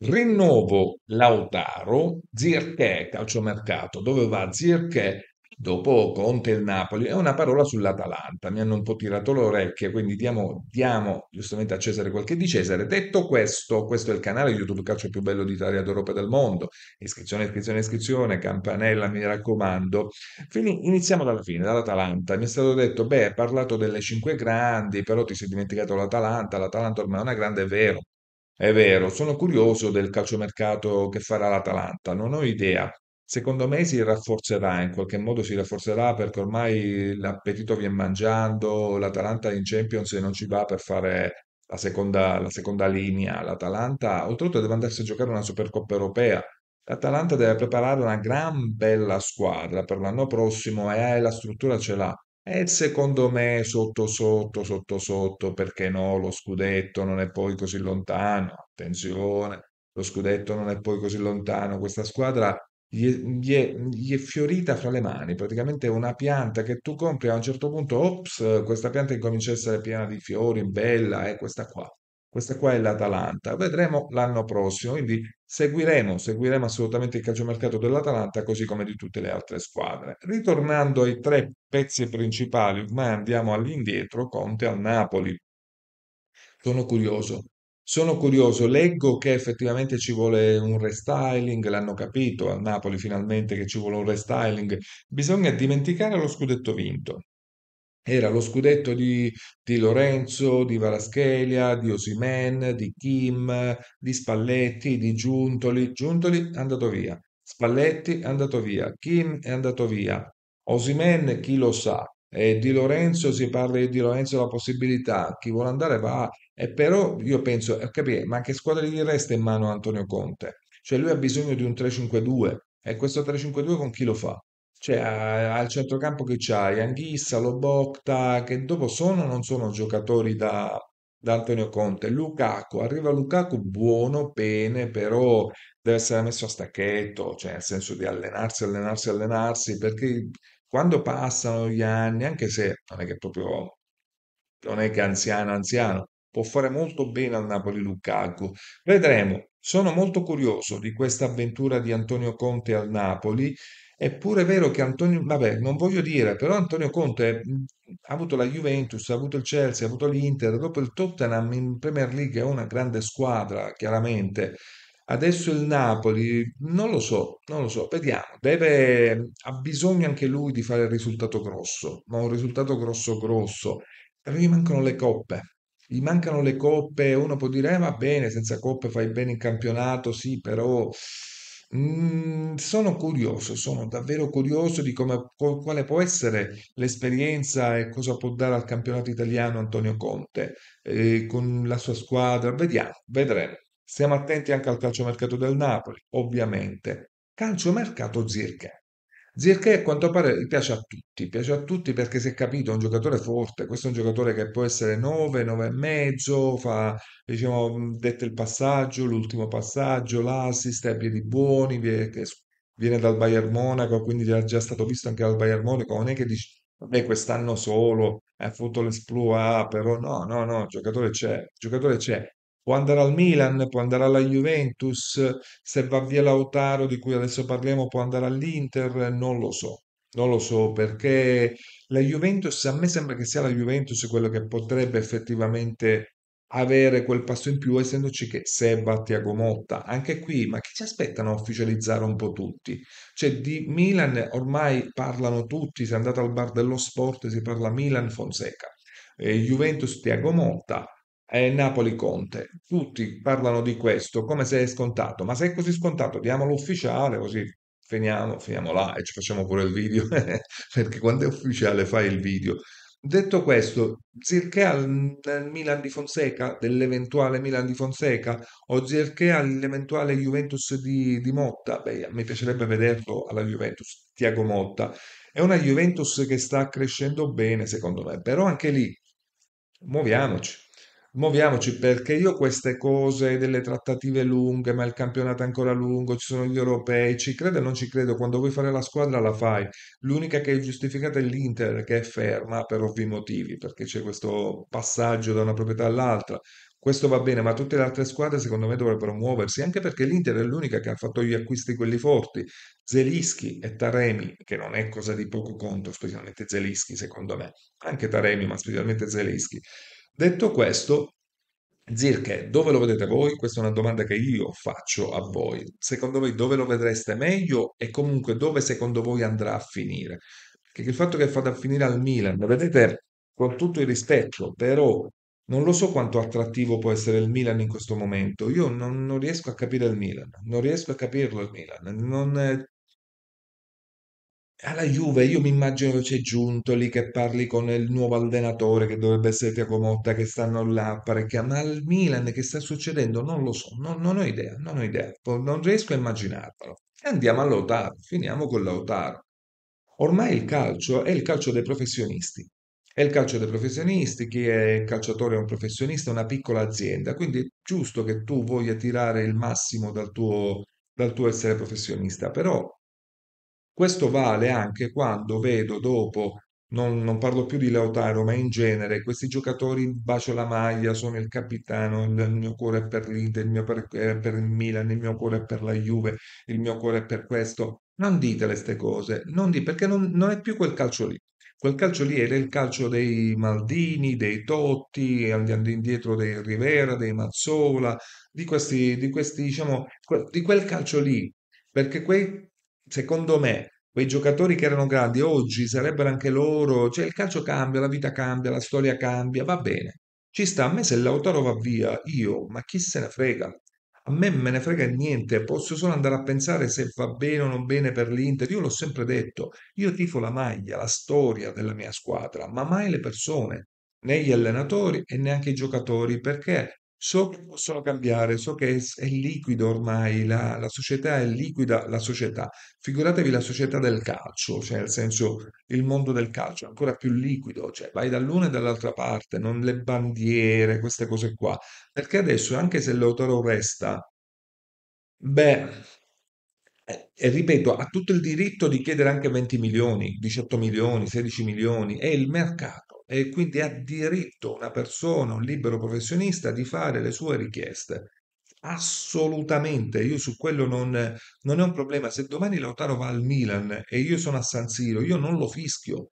Rinnovo Lautaro, Zirke, calciomercato, dove va Zirke Dopo Conte il Napoli, è una parola sull'Atalanta, mi hanno un po' tirato le orecchie, quindi diamo, diamo giustamente a Cesare qualche di Cesare. Detto questo, questo è il canale YouTube Calcio più bello d'Italia, d'Europa e del mondo. Iscrizione, iscrizione, iscrizione, campanella, mi raccomando. Quindi iniziamo dalla fine, dall'Atalanta. Mi è stato detto, beh, hai parlato delle cinque grandi, però ti sei dimenticato l'Atalanta, l'Atalanta ormai è una grande, è vero, è vero, sono curioso del calciomercato che farà l'Atalanta, non ho idea. Secondo me si rafforzerà, in qualche modo si rafforzerà perché ormai l'appetito viene mangiando, l'Atalanta in Champions non ci va per fare la seconda, la seconda linea. L'Atalanta, oltretutto, deve andarsi a giocare una Supercoppa europea. L'Atalanta deve preparare una gran bella squadra per l'anno prossimo e eh, la struttura ce l'ha. E secondo me, sotto sotto, sotto sotto, perché no, lo scudetto non è poi così lontano. Attenzione, lo scudetto non è poi così lontano. Questa squadra gli è, gli è- gli è fiorita fra le mani. Praticamente una pianta che tu compri a un certo punto, ops, questa pianta incomincia a essere piena di fiori, bella, è eh, questa qua. Questa qua è l'Atalanta. Vedremo l'anno prossimo. Quindi Seguiremo, seguiremo assolutamente il calciomercato dell'Atalanta così come di tutte le altre squadre. Ritornando ai tre pezzi principali, ma andiamo all'indietro, Conte al Napoli. Sono curioso. Sono curioso, leggo che effettivamente ci vuole un restyling, l'hanno capito al Napoli finalmente che ci vuole un restyling. Bisogna dimenticare lo scudetto vinto. Era lo scudetto di di Lorenzo, di Kvaratskhelia, di Osimhen, di Kim, di Spalletti, di Giuntoli. Giuntoli è andato via, Spalletti è andato via, Kim è andato via, Osimhen chi lo sa. E di Lorenzo si parla di Lorenzo la possibilità, chi vuole andare va, e però io penso, eh, capire, ma che squadra gli resta in mano Antonio Conte? Cioè lui ha bisogno di un 3-5-2 e questo 3-5-2 con chi lo fa? Cioè, al centrocampo che c'hai, Anghissa, Lobotka, che dopo sono o non sono giocatori da, da Antonio Conte. Lukaku, arriva Lukaku, buono, bene, però deve essere messo a stacchetto, cioè nel senso di allenarsi, allenarsi, allenarsi, perché quando passano gli anni, anche se non è che proprio, non è che anziano, anziano, può fare molto bene al Napoli Lukaku. Vedremo. Sono molto curioso di questa avventura di Antonio Conte al Napoli. Eppure È vero che Antonio, vabbè, non voglio dire, però Antonio Conte ha avuto la Juventus, ha avuto il Chelsea, ha avuto l'Inter, dopo il Tottenham in Premier League è una grande squadra, chiaramente. Adesso il Napoli, non lo so, non lo so, vediamo. Deve, ha bisogno anche lui di fare il risultato grosso, ma un risultato grosso grosso. Però gli mancano le coppe, gli mancano le coppe, uno può dire eh, va bene, senza coppe fai bene in campionato, sì, però Mm, sono curioso, sono davvero curioso di come, quale può essere l'esperienza e cosa può dare al campionato italiano Antonio Conte eh, con la sua squadra. Vediamo, vedremo. Stiamo attenti anche al calciomercato del Napoli, ovviamente. Calciomercato Zirche. Zirkzee a quanto pare piace a tutti, piace a tutti perché si è capito, è un giocatore forte, questo è un giocatore che può essere 9, 9 e mezzo, fa, diciamo, dette il passaggio, l'ultimo passaggio, l'assist, ha piedi buoni, viene dal Bayern Monaco, quindi è già stato visto anche dal Bayern Monaco, non è che dici, vabbè, quest'anno solo, ha fatto l'esploa, però no, no, no, il giocatore c'è, il giocatore c'è può andare al Milan, può andare alla Juventus, se va via Lautaro di cui adesso parliamo può andare all'Inter, non lo so. Non lo so perché la Juventus, a me sembra che sia la Juventus quello che potrebbe effettivamente avere quel passo in più, essendoci che se va Tiago Motta, anche qui, ma che ci aspettano a ufficializzare un po' tutti? Cioè di Milan ormai parlano tutti, se andate al bar dello sport si parla Milan Fonseca, eh, Juventus Tiago Motta, eh, Napoli Conte. Tutti parlano di questo come se è scontato, ma se è così scontato, diamo l'ufficiale così finiamo, finiamo là e ci facciamo pure il video, perché quando è ufficiale fai il video. Detto questo, circa al Milan di Fonseca, dell'eventuale Milan di Fonseca, o Zirchea all'eventuale Juventus di, di Motta, beh, mi piacerebbe vederlo alla Juventus, Tiago Motta. È una Juventus che sta crescendo bene, secondo me, però anche lì, muoviamoci. Muoviamoci perché io queste cose delle trattative lunghe, ma il campionato è ancora lungo, ci sono gli europei, ci credo e non ci credo, quando vuoi fare la squadra la fai. L'unica che è giustificata è l'Inter che è ferma per ovvi motivi, perché c'è questo passaggio da una proprietà all'altra. Questo va bene, ma tutte le altre squadre secondo me dovrebbero muoversi, anche perché l'Inter è l'unica che ha fatto gli acquisti quelli forti. Zelischi e Taremi, che non è cosa di poco conto, specialmente Zelischi secondo me, anche Taremi, ma specialmente Zelischi Detto questo, Zirke, dove lo vedete voi? Questa è una domanda che io faccio a voi. Secondo voi dove lo vedreste meglio e comunque dove secondo voi andrà a finire? Perché il fatto che fate a finire al Milan, vedete con tutto il rispetto, però non lo so quanto attrattivo può essere il Milan in questo momento. Io non, non riesco a capire il Milan, non riesco a capirlo il Milan. Non, alla Juve io mi immagino che giunto lì che parli con il nuovo allenatore che dovrebbe essere Tiago Motta che stanno là parecchia, ma al Milan che sta succedendo non lo so, non, non ho idea, non ho idea, boh, non riesco a immaginarlo. E andiamo all'Otaro, finiamo con l'Otaro. Ormai il calcio è il calcio dei professionisti. È il calcio dei professionisti, chi è calciatore è un professionista, è una piccola azienda, quindi è giusto che tu voglia tirare il massimo dal tuo, dal tuo essere professionista, però questo vale anche quando vedo dopo, non, non parlo più di Lautaro, ma in genere, questi giocatori bacio la maglia, sono il capitano, il, mio cuore è per l'Inter, il mio per, eh, per il Milan, il mio cuore è per la Juve, il mio cuore è per questo. Non dite queste cose, non di, perché non, non è più quel calcio lì. Quel calcio lì era il calcio dei Maldini, dei Totti, andando indietro dei Rivera, dei Mazzola, di questi, di questi, diciamo, di quel calcio lì, perché quei secondo me, quei giocatori che erano grandi oggi sarebbero anche loro, cioè il calcio cambia, la vita cambia, la storia cambia, va bene. Ci sta, a me se Lautaro va via, io, ma chi se ne frega? A me me ne frega niente, posso solo andare a pensare se va bene o non bene per l'Inter. Io l'ho sempre detto, io tifo la maglia, la storia della mia squadra, ma mai le persone, né gli allenatori e neanche i giocatori, perché So che possono cambiare, so che è, è liquido ormai, la, la società è liquida, la società. Figuratevi la società del calcio, cioè nel senso il mondo del calcio è ancora più liquido, cioè vai dall'una e dall'altra parte, non le bandiere, queste cose qua. Perché adesso, anche se Lautaro resta, beh, eh, e ripeto, ha tutto il diritto di chiedere anche 20 milioni, 18 milioni, 16 milioni, è il mercato e quindi ha diritto una persona, un libero professionista, di fare le sue richieste. Assolutamente, io su quello non, non è un problema. Se domani Lautaro va al Milan e io sono a San Siro, io non lo fischio.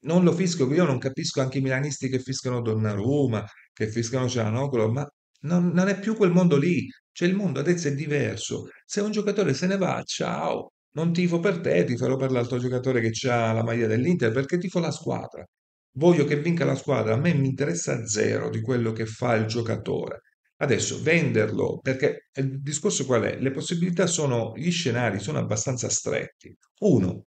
Non lo fischio, io non capisco anche i milanisti che fiscano Donnarumma, che fiscano Cianocolo, ma non, non è più quel mondo lì. Cioè il mondo adesso è diverso. Se un giocatore se ne va, ciao, non tifo per te, ti farò per l'altro giocatore che ha la maglia dell'Inter perché tifo la squadra voglio che vinca la squadra, a me mi interessa zero di quello che fa il giocatore. Adesso venderlo, perché il discorso qual è? Le possibilità sono, gli scenari sono abbastanza stretti. Uno,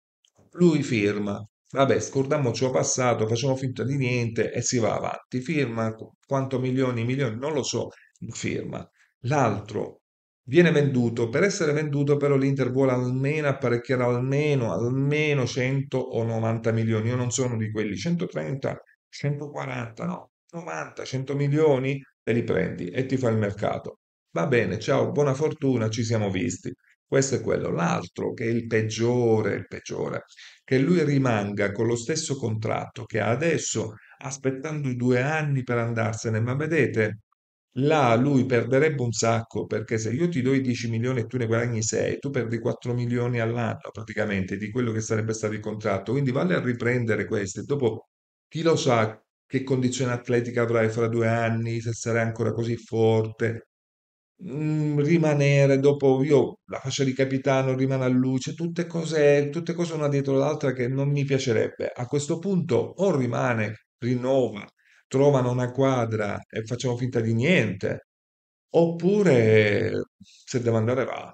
lui firma, vabbè, scordiamoci il passato, facciamo finta di niente e si va avanti. Firma quanto milioni, milioni, non lo so, firma. L'altro viene venduto. Per essere venduto però l'Inter vuole almeno apparecchiare almeno, almeno 100 o 90 milioni. Io non sono di quelli 130, 140, no, 90, 100 milioni e li prendi e ti fa il mercato. Va bene, ciao, buona fortuna, ci siamo visti. Questo è quello. L'altro che è il peggiore, il peggiore, che lui rimanga con lo stesso contratto che ha adesso, aspettando i due anni per andarsene. Ma vedete, Là lui perderebbe un sacco perché se io ti do i 10 milioni e tu ne guadagni 6, tu perdi 4 milioni all'anno praticamente di quello che sarebbe stato il contratto. Quindi vale a riprendere queste. Dopo chi lo sa che condizione atletica avrai fra due anni, se sarai ancora così forte. Mm, rimanere dopo io la faccia di capitano rimane a luce, tutte cose, tutte cose una dietro l'altra che non mi piacerebbe. A questo punto o rimane, rinnova trovano una quadra e facciamo finta di niente, oppure se devo andare va.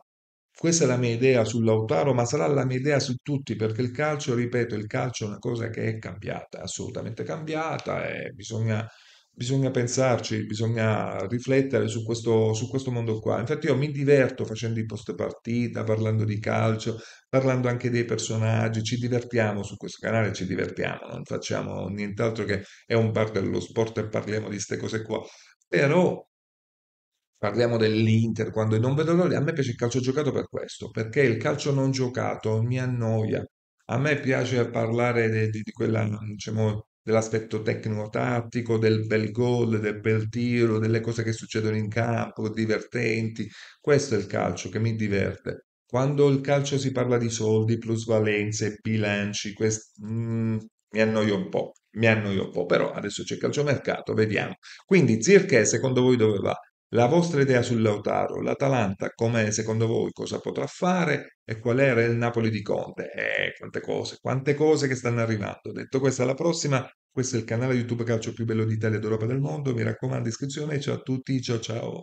Questa è la mia idea sull'Autaro, ma sarà la mia idea su tutti, perché il calcio, ripeto, il calcio è una cosa che è cambiata, assolutamente cambiata e bisogna bisogna pensarci, bisogna riflettere su questo, su questo, mondo qua. Infatti io mi diverto facendo i post partita, parlando di calcio, parlando anche dei personaggi, ci divertiamo su questo canale, ci divertiamo, non facciamo nient'altro che è un bar dello sport e parliamo di queste cose qua. Però parliamo dell'Inter, quando non vedo l'ora, a me piace il calcio giocato per questo, perché il calcio non giocato mi annoia. A me piace parlare di, di, di quella, diciamo, dell'aspetto tecnico-tattico, del bel gol, del bel tiro, delle cose che succedono in campo, divertenti. Questo è il calcio che mi diverte. Quando il calcio si parla di soldi, plusvalenze, bilanci, quest... mm, mi annoio un po', mi annoio un po', però adesso c'è il calciomercato, vediamo. Quindi Zirke, secondo voi dove va? la vostra idea su Lautaro, l'Atalanta, come secondo voi cosa potrà fare e qual era il Napoli di Conte? Eh, quante cose, quante cose che stanno arrivando. Detto questo, alla prossima. Questo è il canale YouTube Calcio più bello d'Italia e d'Europa del mondo. Mi raccomando, iscrizione. Ciao a tutti, ciao ciao.